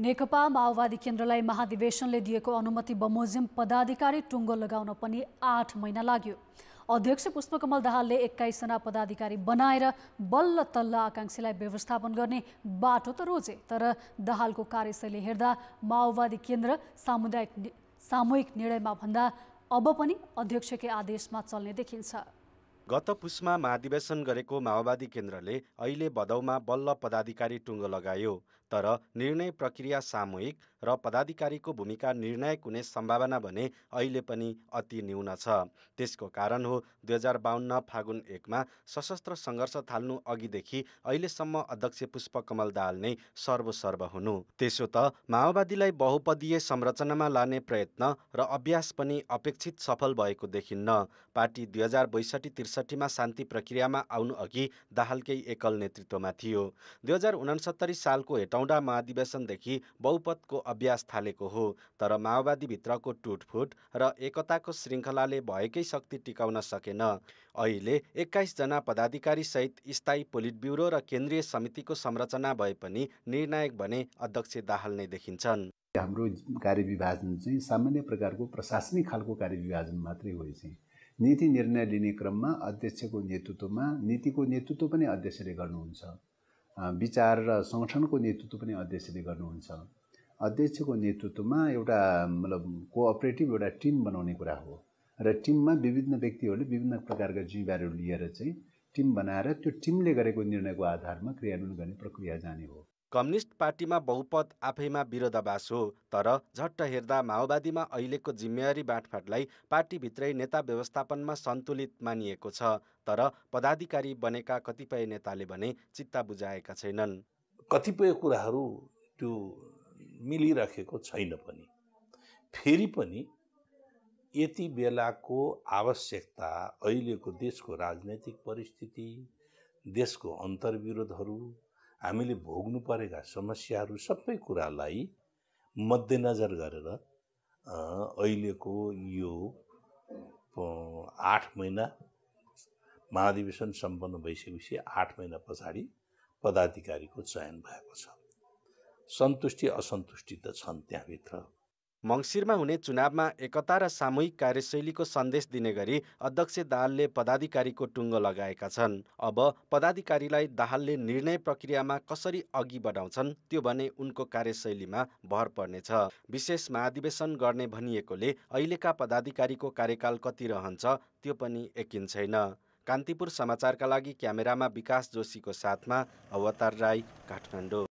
नेकपा माओवादी केन्द्रलाई महाधिवेशनले दिएको अनुमति बमोजिम पदाधिकारी टुङ्गो लगाउन पनि आठ महिना लाग्यो अध्यक्ष पुष्पकमल दाहालले एक्काइसजना पदाधिकारी बनाएर बल्ल तल्ल आकाङ्क्षीलाई व्यवस्थापन गर्ने बाटो त रोजे तर दाहालको कार्यशैली हेर्दा माओवादी केन्द्र सामुदायिक सामूहिक निर्णयमा भन्दा अब पनि अध्यक्षकै आदेशमा चल्ने देखिन्छ गत पुसमा महाधिवेशन गरेको माओवादी केन्द्रले अहिले भदौमा बल्ल पदाधिकारी टुङ्गो लगायो तर निर्णय प्रक्रिया सामूहिक र पदाधिकारीको भूमिका निर्णायक हुने सम्भावना भने अहिले पनि अति न्यून छ त्यसको कारण हो दुई हजार बाहन्न फागुन एकमा सशस्त्र सङ्घर्ष थाल्नु अघिदेखि अहिलेसम्म अध्यक्ष पुष्पकमल दाहाल नै सर्वसर्व हुनु त्यसो त माओवादीलाई बहुपदीय संरचनामा लाने प्रयत्न र अभ्यास पनि अपेक्षित सफल भएको देखिन्न पार्टी दुई हजार बैसठी त्रिसठीमा शान्ति प्रक्रियामा आउनु अघि दाहालकै एकल नेतृत्वमा थियो दुई हजार सालको हेट कौडा महाधिवेशनदेखि बहुपतको अभ्यास थालेको हो तर माओवादीभित्रको टुटफुट र एकताको श्रृङ्खलाले भएकै शक्ति टिकाउन सकेन अहिले एक्काइसजना पदाधिकारीसहित स्थायी पोलिट ब्युरो र केन्द्रीय समितिको संरचना भए पनि निर्णायक भने अध्यक्ष दाहाल नै देखिन्छन् हाम्रो कार्य विभाजन चाहिँ सामान्य प्रकारको प्रशासनिक खालको कार्य विभाजन मात्रै हो चाहिँ नीति निर्णय लिने क्रममा अध्यक्षको नेतृत्वमा नीतिको नेतृत्व पनि अध्यक्षले गर्नुहुन्छ विचार र सङ्गठनको नेतृत्व पनि अध्यक्षले गर्नुहुन्छ अध्यक्षको नेतृत्वमा एउटा मतलब कोअपरेटिभ एउटा टिम बनाउने कुरा हो र टिममा विभिन्न व्यक्तिहरूले विभिन्न प्रकारका जिम्मेवारीहरू लिएर चाहिँ टिम बनाएर त्यो टिमले गरेको निर्णयको आधारमा क्रियान्वयन गर्ने प्रक्रिया जाने हो कम्युनिस्ट पार्टीमा बहुपद आफैमा विरोधाभास हो तर झट्ट हेर्दा माओवादीमा अहिलेको जिम्मेवारी बाँडफाँटलाई पार्टीभित्रै नेता व्यवस्थापनमा सन्तुलित मानिएको छ तर पदाधिकारी बनेका कतिपय नेताले भने चित्ता बुझाएका छैनन् कतिपय कुराहरू त्यो मिलिराखेको छैन पनि फेरि पनि यति बेलाको आवश्यकता अहिलेको देशको राजनैतिक परिस्थिति देशको अन्तर्विरोधहरू हामीले भोग्नु परेका समस्याहरू सबै कुरालाई मध्यनजर गरेर अहिलेको यो आठ महिना महाधिवेशन सम्पन्न भइसकेपछि आठ महिना पछाडि पदाधिकारीको चयन भएको छ सन्तुष्टि असन्तुष्टि त छन् त्यहाँभित्र मङ्सिरमा हुने चुनावमा एकता र सामूहिक कार्यशैलीको सन्देश दिने गरी अध्यक्ष दाहालले पदाधिकारीको टुङ्गो लगाएका छन् अब पदाधिकारीलाई दाहालले निर्णय प्रक्रियामा कसरी अघि बढाउँछन् त्यो भने उनको कार्यशैलीमा भर पर्नेछ विशेष महाधिवेशन गर्ने भनिएकोले अहिलेका पदाधिकारीको कार्यकाल कति रहन्छ त्यो पनि यकिन छैन कान्तिपुर समाचारका लागि क्यामेरामा विकास जोशीको साथमा अवतार राई काठमाडौँ